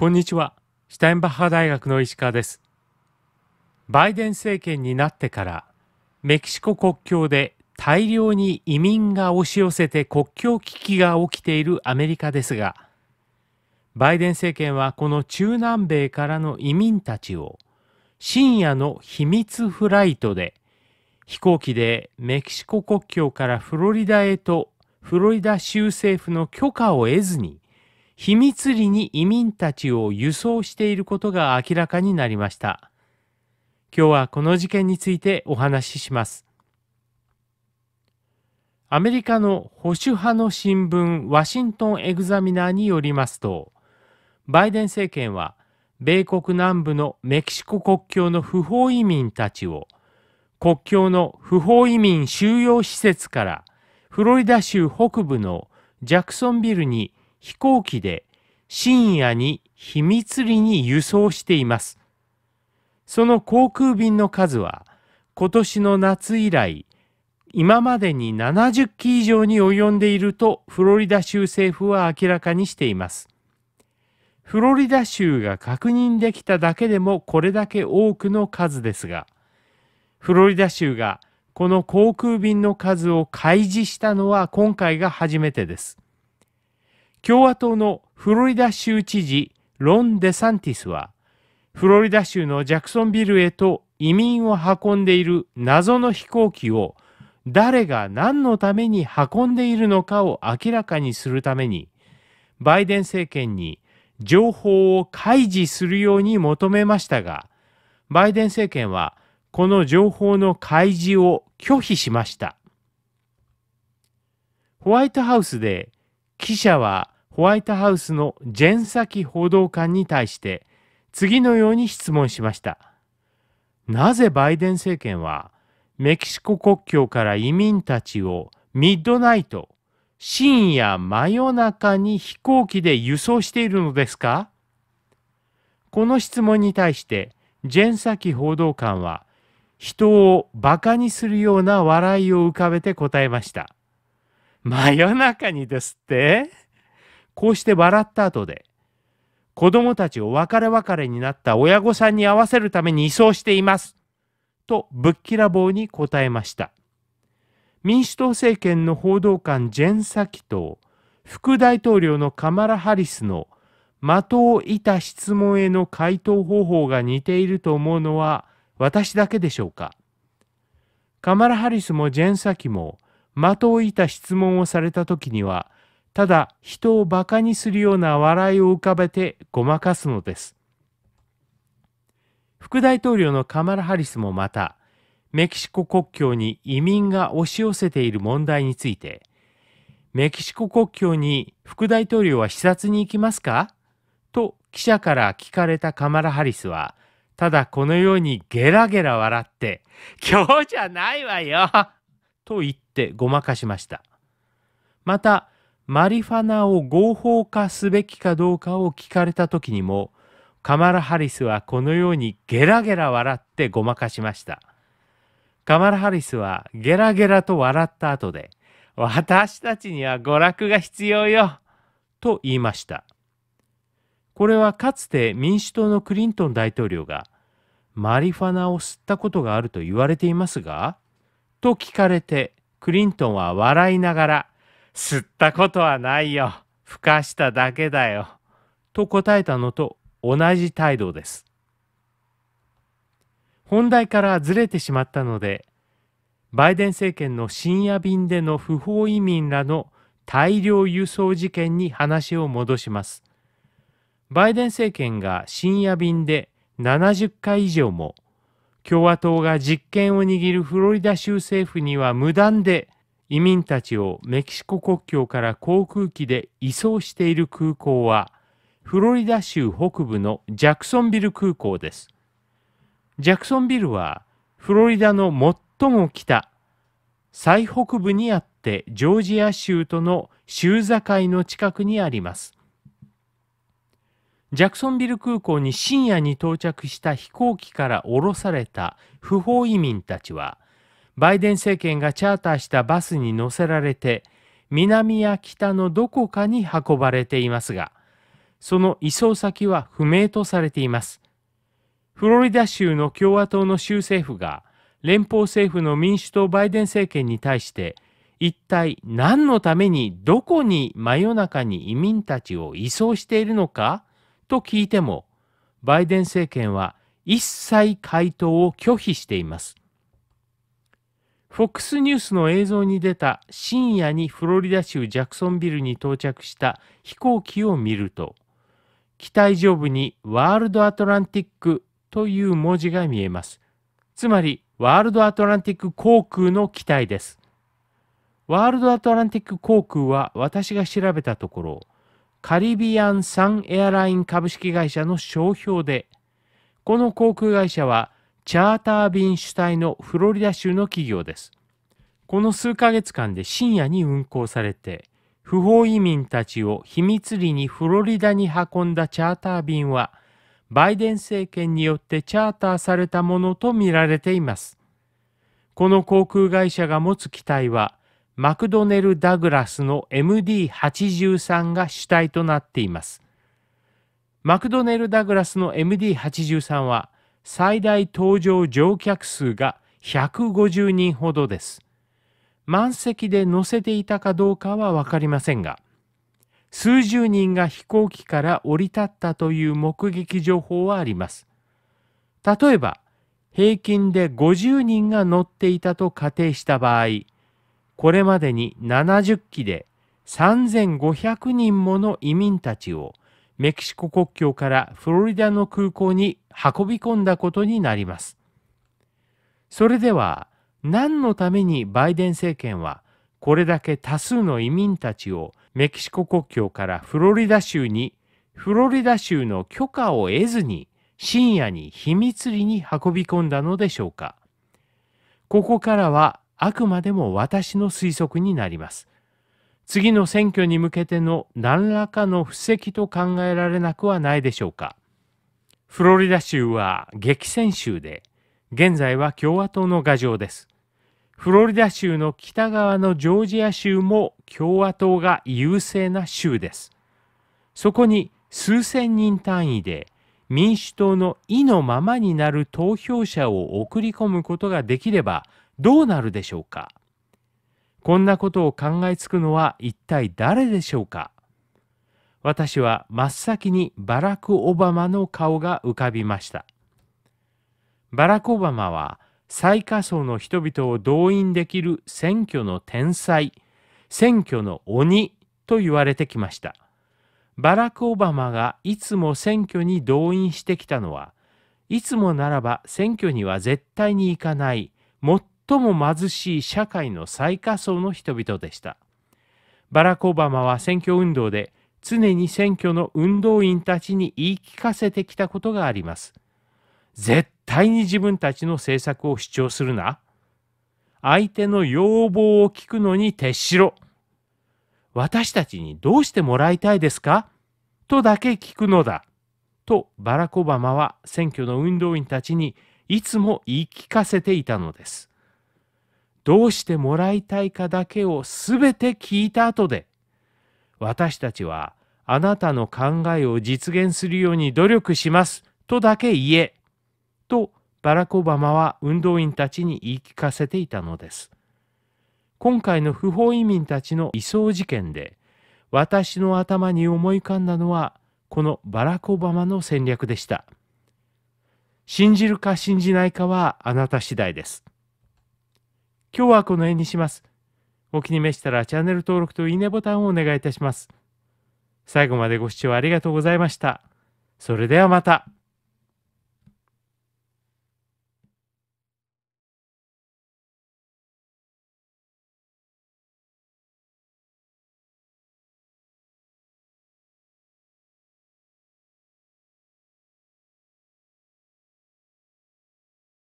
こんにちは。シュタインバッハ大学の石川です。バイデン政権になってから、メキシコ国境で大量に移民が押し寄せて国境危機が起きているアメリカですが、バイデン政権はこの中南米からの移民たちを深夜の秘密フライトで飛行機でメキシコ国境からフロリダへとフロリダ州政府の許可を得ずに秘密裏に移民たちを輸送していることが明らかになりました。今日はこの事件についてお話しします。アメリカの保守派の新聞ワシントンエグザミナーによりますと、バイデン政権は米国南部のメキシコ国境の不法移民たちを国境の不法移民収容施設からフロリダ州北部のジャクソンビルに飛行機で深夜に秘密裏に輸送しています。その航空便の数は今年の夏以来今までに70機以上に及んでいるとフロリダ州政府は明らかにしています。フロリダ州が確認できただけでもこれだけ多くの数ですが、フロリダ州がこの航空便の数を開示したのは今回が初めてです。共和党のフロリダ州知事ロン・デサンティスは、フロリダ州のジャクソンビルへと移民を運んでいる謎の飛行機を誰が何のために運んでいるのかを明らかにするために、バイデン政権に情報を開示するように求めましたが、バイデン政権はこの情報の開示を拒否しました。ホワイトハウスで記者はホワイトハウスのジェンサキ報道官に対して次のように質問しました。なぜバイデン政権はメキシコ国境から移民たちをミッドナイト、深夜真夜中に飛行機で輸送しているのですかこの質問に対してジェンサキ報道官は人をバカにするような笑いを浮かべて答えました。真夜中にですってこうして笑った後で、子供たちを別れ別れになった親御さんに会わせるために移送しています。と、ぶっきらぼうに答えました。民主党政権の報道官ジェン・サキと、副大統領のカマラ・ハリスの的を射た質問への回答方法が似ていると思うのは私だけでしょうか。カマラ・ハリスもジェン・サキも的を射た質問をされた時には、ただ人を馬鹿にするような笑いを浮かべてごまかすのです。副大統領のカマラ・ハリスもまた、メキシコ国境に移民が押し寄せている問題について、メキシコ国境に副大統領は視察に行きますかと記者から聞かれたカマラ・ハリスは、ただこのようにゲラゲラ笑って、今日じゃないわよと言った。してごまかしました。また、マリファナを合法化すべきかどうかを聞かれた時にも、カマラ・ハリスはこのようにゲラゲラ笑ってごまかしました。カマラ・ハリスはゲラゲラと笑った後で、私たちには娯楽が必要よ、と言いました。これはかつて民主党のクリントン大統領が、マリファナを吸ったことがあると言われていますが、と聞かれてクリントンは笑いながら、吸ったことはないよ。ふかしただけだよ。と答えたのと同じ態度です。本題からずれてしまったので、バイデン政権の深夜便での不法移民らの大量輸送事件に話を戻します。バイデン政権が深夜便で70回以上も共和党が実権を握るフロリダ州政府には無断で移民たちをメキシコ国境から航空機で移送している空港はフロリダ州北部のジャクソンビル空港です。ジャクソンビルはフロリダの最も北、最北部にあってジョージア州との州境の近くにあります。ジャクソンビル空港に深夜に到着した飛行機から降ろされた不法移民たちは、バイデン政権がチャーターしたバスに乗せられて、南や北のどこかに運ばれていますが、その移送先は不明とされています。フロリダ州の共和党の州政府が、連邦政府の民主党バイデン政権に対して、一体何のためにどこに真夜中に移民たちを移送しているのかと聞いても、バイデン政権は一切回答を拒否しています。FOX ニュースの映像に出た深夜にフロリダ州ジャクソンビルに到着した飛行機を見ると、機体上部にワールドアトランティックという文字が見えます。つまり、ワールドアトランティック航空の機体です。ワールドアトランティック航空は私が調べたところ、カリビアン・サン・エアライン株式会社の商標で、この航空会社はチャーター便主体のフロリダ州の企業です。この数ヶ月間で深夜に運航されて、不法移民たちを秘密裏にフロリダに運んだチャーター便は、バイデン政権によってチャーターされたものとみられています。この航空会社が持つ機体は、マクドネル・ダグラスの MD83 が主体となっています。マクドネル・ダグラスの MD83 は最大搭乗乗客数が150人ほどです。満席で乗せていたかどうかは分かりませんが、数十人が飛行機から降り立ったという目撃情報はあります。例えば、平均で50人が乗っていたと仮定した場合、これまでに70機で3500人もの移民たちをメキシコ国境からフロリダの空港に運び込んだことになります。それでは何のためにバイデン政権はこれだけ多数の移民たちをメキシコ国境からフロリダ州にフロリダ州の許可を得ずに深夜に秘密裏に運び込んだのでしょうかここからはあくまでも私の推測になります。次の選挙に向けての何らかの布石と考えられなくはないでしょうか。フロリダ州は激戦州で、現在は共和党の牙城です。フロリダ州の北側のジョージア州も共和党が優勢な州です。そこに数千人単位で民主党の意のままになる投票者を送り込むことができれば、どうなるでしょうかこんなことを考えつくのは一体誰でしょうか私は真っ先にバラク・オバマの顔が浮かびました。バラク・オバマは最下層の人々を動員できる選挙の天才、選挙の鬼と言われてきました。バラク・オバマがいつも選挙に動員してきたのは、いつもならば選挙には絶対に行かない、最も貧しい社会の最下層の人々でした。バラク・オバマは選挙運動で常に選挙の運動員たちに言い聞かせてきたことがあります。絶対に自分たちの政策を主張するな。相手の要望を聞くのに徹しろ。私たちにどうしてもらいたいですかとだけ聞くのだ。とバラク・オバマは選挙の運動員たちにいつも言い聞かせていたのです。どうしてもらいたいかだけを全て聞いた後で私たちはあなたの考えを実現するように努力しますとだけ言えとバラコバマは運動員たちに言い聞かせていたのです。今回の不法移民たちの移送事件で私の頭に思い浮かんだのはこのバラコバマの戦略でした。信じるか信じないかはあなた次第です。今日はこの辺にします。お気に召したらチャンネル登録といいねボタンをお願いいたします。最後までご視聴ありがとうございました。それではまた。